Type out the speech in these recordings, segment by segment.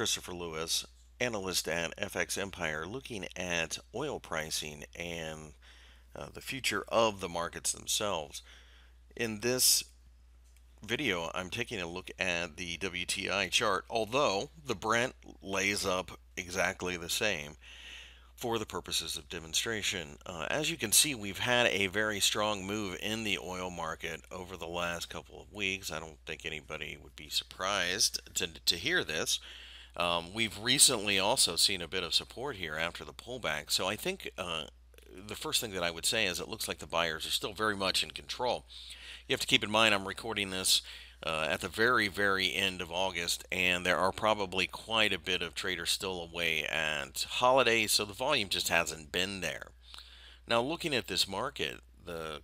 Christopher Lewis, analyst at FX Empire, looking at oil pricing and uh, the future of the markets themselves. In this video, I'm taking a look at the WTI chart, although the Brent lays up exactly the same for the purposes of demonstration. Uh, as you can see, we've had a very strong move in the oil market over the last couple of weeks. I don't think anybody would be surprised to, to hear this. Um, we've recently also seen a bit of support here after the pullback. So I think uh, the first thing that I would say is it looks like the buyers are still very much in control. You have to keep in mind I'm recording this uh, at the very, very end of August, and there are probably quite a bit of traders still away at holidays, so the volume just hasn't been there. Now, looking at this market, the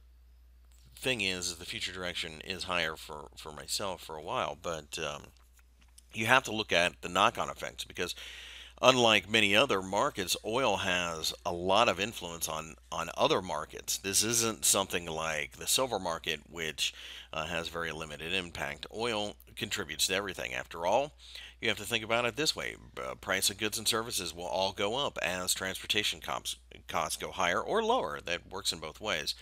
thing is, the future direction is higher for, for myself for a while, but. Um, you have to look at the knock on effects because unlike many other markets, oil has a lot of influence on, on other markets. This isn't something like the silver market, which uh, has very limited impact. Oil contributes to everything. After all, you have to think about it this way uh, price of goods and services will all go up as transportation costs, costs go higher or lower. That works in both ways.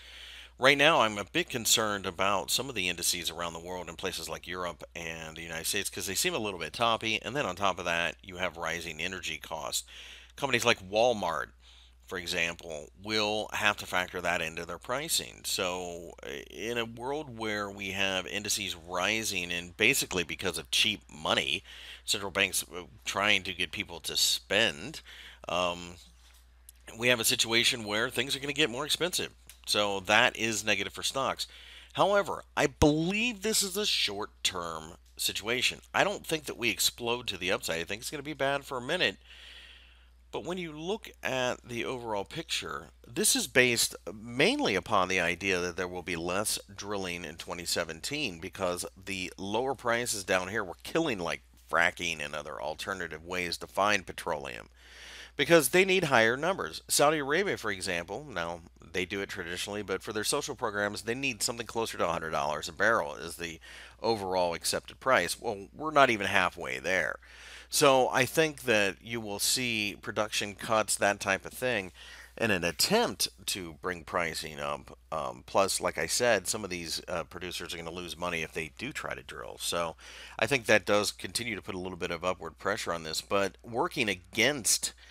Right now, I'm a bit concerned about some of the indices around the world in places like Europe and the United States because they seem a little bit toppy. And then on top of that, you have rising energy costs. Companies like Walmart, for example, will have to factor that into their pricing. So, eh, in a world where we have indices rising and basically because of cheap money, central banks uh, trying to get people to spend, um, we have a situation where things are going to get more expensive. So that is negative for stocks. However, I believe this is a short term situation. I don't think that we explode to the upside. I think it's going to be bad for a minute. But when you look at the overall picture, this is based mainly upon the idea that there will be less drilling in 2017 because the lower prices down here were killing like fracking and other alternative ways to find petroleum because they need higher numbers. Saudi Arabia, for example, now they do it traditionally, but for their social programs, they need something closer to $100 a barrel is the overall accepted price. Well, we're not even halfway there. So I think that you will see production cuts, that type of thing, in an attempt to bring pricing up. Um, plus, like I said, some of these uh, producers are going to lose money if they do try to drill. So I think that does continue to put a little bit of upward pressure on this, but working against –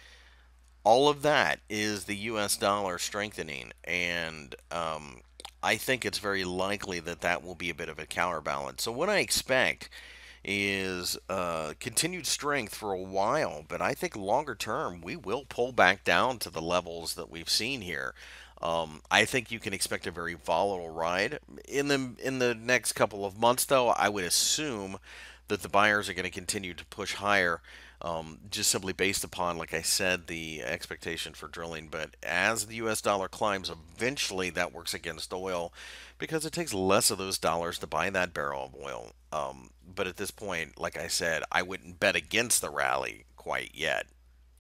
all of that is the U.S. dollar strengthening, and um, I think it's very likely that that will be a bit of a counterbalance. So what I expect is uh, continued strength for a while, but I think longer term we will pull back down to the levels that we've seen here. Um, I think you can expect a very volatile ride in the in the next couple of months, though. I would assume that the buyers are going to continue to push higher um, just simply based upon, like I said, the expectation for drilling. But as the US dollar climbs, eventually that works against oil because it takes less of those dollars to buy that barrel of oil. Um, but at this point, like I said, I wouldn't bet against the rally quite yet.